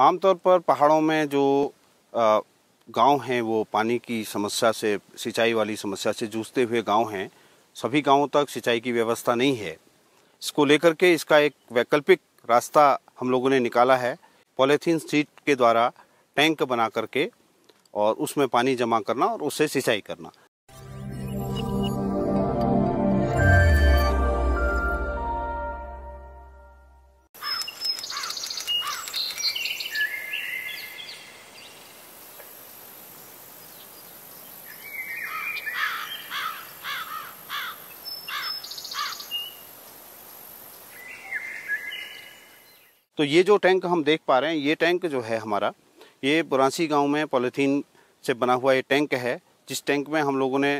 आमतौर पर पहाड़ों में जो गांव हैं वो पानी की समस्या से सिंचाई वाली समस्या से जूझते हुए गांव हैं सभी गांवों तक सिंचाई की व्यवस्था नहीं है इसको लेकर के इसका एक वैकल्पिक रास्ता हम लोगों ने निकाला है पॉलीथीन सीट के द्वारा टैंक बना करके और उसमें पानी जमा करना और उससे सिंचाई करना तो ये जो टैंक हम देख पा रहे हैं ये टैंक जो है हमारा ये बुरासी गांव में पॉलीथीन से बना हुआ ये टैंक है जिस टैंक में हम लोगों ने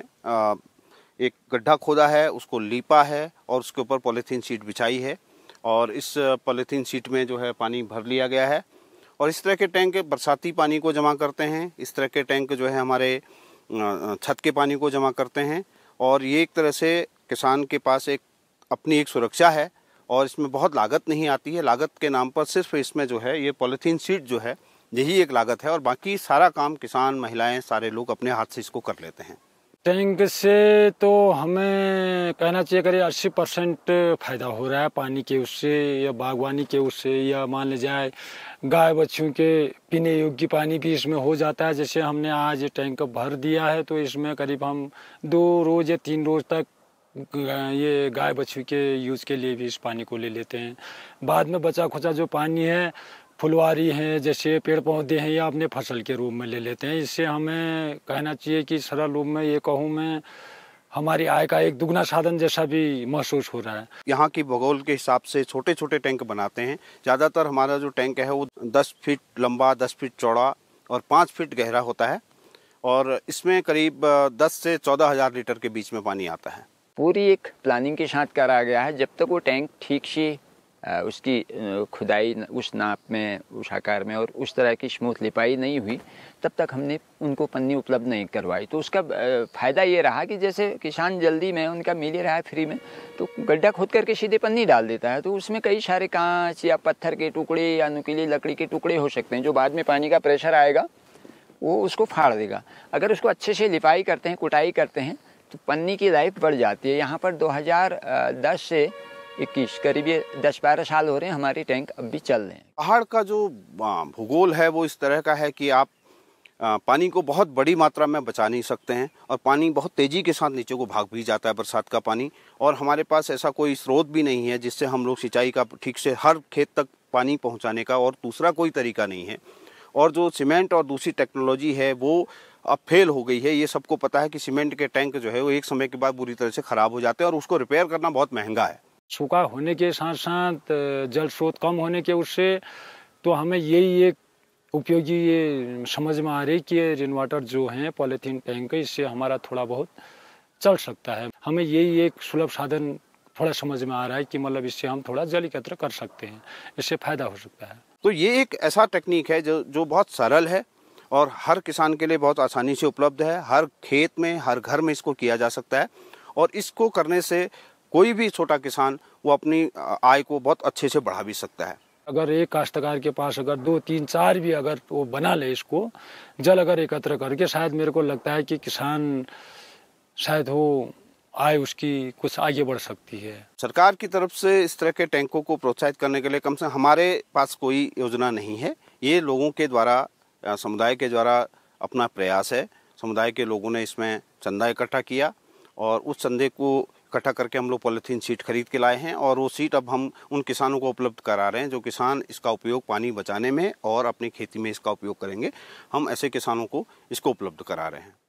एक गड्ढा खोदा है उसको लीपा है और उसके ऊपर पॉलीथीन सीट बिछाई है और इस पॉलीथीन सीट में जो है पानी भर लिया गया है और इस तरह के टैंक बरसाती पानी को जमा करते हैं इस तरह के टैंक जो है हमारे छत के पानी को जमा करते हैं और ये एक तरह से किसान के पास एक अपनी एक सुरक्षा है और इसमें बहुत लागत नहीं आती है लागत के नाम पर सिर्फ इसमें जो है ये पॉलीथीन सीट जो है यही एक लागत है और बाकी सारा काम किसान महिलाएं सारे लोग अपने हाथ से इसको कर लेते हैं टैंक से तो हमें कहना चाहिए करीब अस्सी परसेंट फायदा हो रहा है पानी के उससे या बागवानी के उससे या मान ले जाए गाय बच्चों के पीने योग्य पानी भी इसमें हो जाता है जैसे हमने आज टैंक भर दिया है तो इसमें करीब हम दो रोज या तीन रोज तक ये गाय बछू के यूज़ के लिए भी इस पानी को ले लेते हैं बाद में बचा खुचा जो पानी है फुलवारी है जैसे पेड़ पौधे हैं या अपने फसल के रूप में ले लेते हैं इससे हमें कहना चाहिए कि सरल रूप में ये कहूँ मैं हमारी आय का एक दुगना साधन जैसा भी महसूस हो रहा है यहाँ की भूगोल के हिसाब से छोटे छोटे टैंक बनाते हैं ज़्यादातर हमारा जो टैंक है वो दस फीट लंबा दस फीट चौड़ा और पाँच फीट गहरा होता है और इसमें करीब दस से चौदह हज़ार लीटर के बीच में पानी आता है पूरी एक प्लानिंग के साथ करा गया है जब तक वो टैंक ठीक सी उसकी खुदाई उस नाप में उस आकार में और उस तरह की स्मूथ लिपाई नहीं हुई तब तक हमने उनको पन्नी उपलब्ध नहीं करवाई तो उसका फ़ायदा ये रहा कि जैसे किसान जल्दी में उनका मिल ही रहा है फ्री में तो गड्ढा खोद करके सीधे पन्नी डाल देता है तो उसमें कई सारे कांच या पत्थर के टुकड़े या नुकीली लकड़ी के टुकड़े हो सकते हैं जो बाद में पानी का प्रेशर आएगा वो उसको फाड़ देगा अगर उसको अच्छे से लिपाई करते हैं कुटाई करते हैं तो पन्नी की लाइफ बढ़ जाती है यहाँ पर 2010 से 21 करीब ये दस बारह साल हो रहे हैं हमारे टैंक अब भी चल रहे हैं पहाड़ का जो भूगोल है वो इस तरह का है कि आप पानी को बहुत बड़ी मात्रा में बचा नहीं सकते हैं और पानी बहुत तेज़ी के साथ नीचे को भाग भी जाता है बरसात का पानी और हमारे पास ऐसा कोई स्रोत भी नहीं है जिससे हम लोग सिंचाई का ठीक से हर खेत तक पानी पहुंचाने का और दूसरा कोई तरीका नहीं है और जो सीमेंट और दूसरी टेक्नोलॉजी है वो अब फेल हो गई है ये सबको पता है कि सीमेंट के टैंक जो है वो एक समय के बाद बुरी तरह से खराब हो जाते हैं और उसको रिपेयर करना बहुत महंगा है सूखा होने के साथ साथ जल स्रोत कम होने के उससे तो हमें यही एक उपयोगी ये समझ में आ रही कि रेन वाटर जो है पॉलीथीन टैंक इससे हमारा थोड़ा बहुत चल सकता है हमें यही एक सुलभ साधन थोड़ा समझ में आ रहा है कि मतलब इससे हम थोड़ा जल एकत्र कर सकते हैं इससे फायदा हो सकता है तो ये एक ऐसा टेक्निक है जो जो बहुत सरल है और हर किसान के लिए बहुत आसानी से उपलब्ध है हर खेत में हर घर में इसको किया जा सकता है और इसको करने से कोई भी छोटा किसान वो अपनी आय को बहुत अच्छे से बढ़ा भी सकता है अगर एक काश्तकार के पास अगर दो तीन चार भी अगर वो बना ले इसको जल अगर एकत्र करके शायद मेरे को लगता है कि किसान शायद वो आय उसकी कुछ आगे बढ़ सकती है सरकार की तरफ से इस तरह के टैंकों को प्रोत्साहित करने के लिए कम से हमारे पास कोई योजना नहीं है ये लोगों के द्वारा समुदाय के द्वारा अपना प्रयास है समुदाय के लोगों ने इसमें चंदा इकट्ठा किया और उस चंदे को इकट्ठा करके हम लोग पॉलीथीन सीट खरीद के लाए हैं और वो सीट अब हम उन किसानों को उपलब्ध करा रहे हैं जो किसान इसका उपयोग पानी बचाने में और अपनी खेती में इसका उपयोग करेंगे हम ऐसे किसानों को इसको उपलब्ध करा रहे हैं